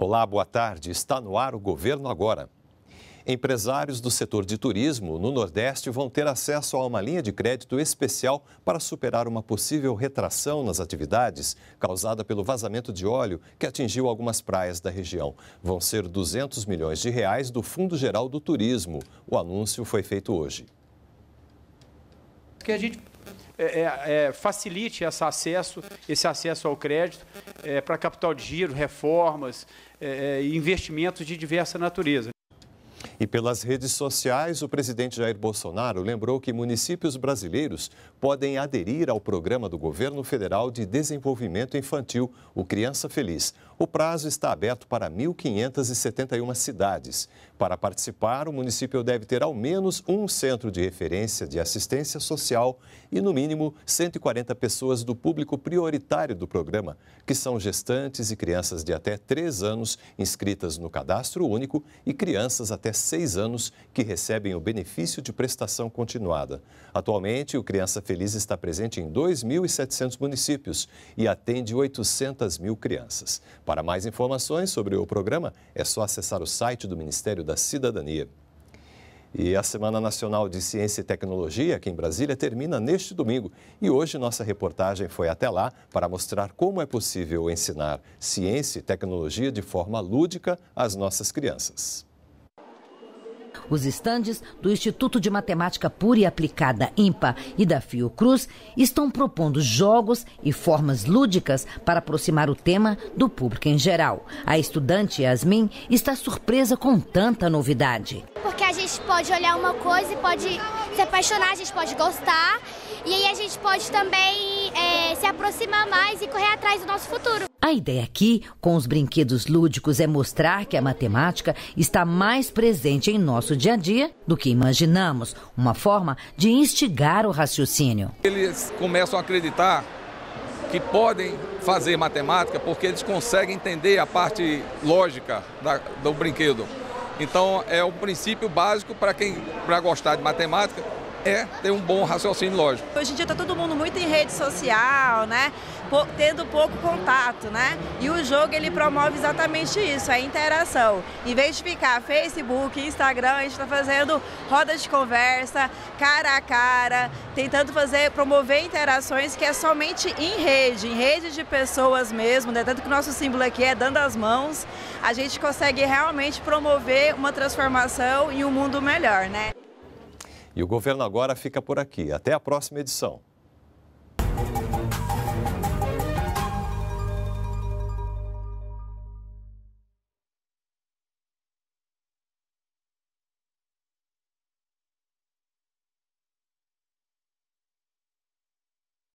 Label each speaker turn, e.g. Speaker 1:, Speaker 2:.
Speaker 1: Olá, boa tarde. Está no ar o Governo Agora. Empresários do setor de turismo no Nordeste vão ter acesso a uma linha de crédito especial para superar uma possível retração nas atividades causada pelo vazamento de óleo que atingiu algumas praias da região. Vão ser 200 milhões de reais do Fundo Geral do Turismo. O anúncio foi feito hoje.
Speaker 2: Que a gente é,
Speaker 1: é, é, facilite esse acesso, esse acesso ao crédito é, para capital de giro, reformas, é, investimentos de diversa natureza. E pelas redes sociais, o presidente Jair Bolsonaro lembrou que municípios brasileiros podem aderir ao programa do governo federal de desenvolvimento infantil, o Criança Feliz. O prazo está aberto para 1.571 cidades. Para participar, o município deve ter ao menos um centro de referência de assistência social e, no mínimo, 140 pessoas do público prioritário do programa, que são gestantes e crianças de até 3 anos inscritas no cadastro único e crianças até seis anos que recebem o benefício de prestação continuada. Atualmente, o Criança Feliz está presente em 2.700 municípios e atende 800 mil crianças. Para mais informações sobre o programa, é só acessar o site do Ministério da Cidadania. E a Semana Nacional de Ciência e Tecnologia aqui em Brasília termina neste domingo. E hoje nossa reportagem foi até lá para mostrar como é possível ensinar ciência e tecnologia de forma lúdica às nossas crianças.
Speaker 3: Os estandes do Instituto de Matemática Pura e Aplicada, IMPA, e da Fiocruz estão propondo jogos e formas lúdicas para aproximar o tema do público em geral. A estudante Yasmin está surpresa com tanta novidade. Porque a gente pode olhar uma coisa e pode se apaixonar, a gente pode gostar, e aí a gente pode também é, se aproximar mais e correr atrás do nosso futuro. A ideia aqui, com os brinquedos lúdicos, é mostrar que a matemática está mais presente em nosso dia a dia do que imaginamos uma forma de instigar o raciocínio.
Speaker 2: Eles
Speaker 1: começam a acreditar que podem fazer matemática porque eles conseguem entender a parte lógica da, do brinquedo. Então, é um princípio básico para quem para gostar de matemática é ter um bom raciocínio lógico.
Speaker 2: Hoje em dia está todo mundo muito em rede social, né? tendo pouco contato, né? E o jogo ele promove exatamente isso, a interação. Em vez de ficar Facebook, Instagram, a gente está fazendo roda de conversa, cara a cara, tentando fazer, promover interações que é somente em rede, em rede de pessoas mesmo, né? Tanto que o nosso símbolo aqui é dando as mãos, a gente consegue realmente promover uma transformação e um mundo melhor, né?
Speaker 1: E o governo agora fica por aqui. Até a próxima edição.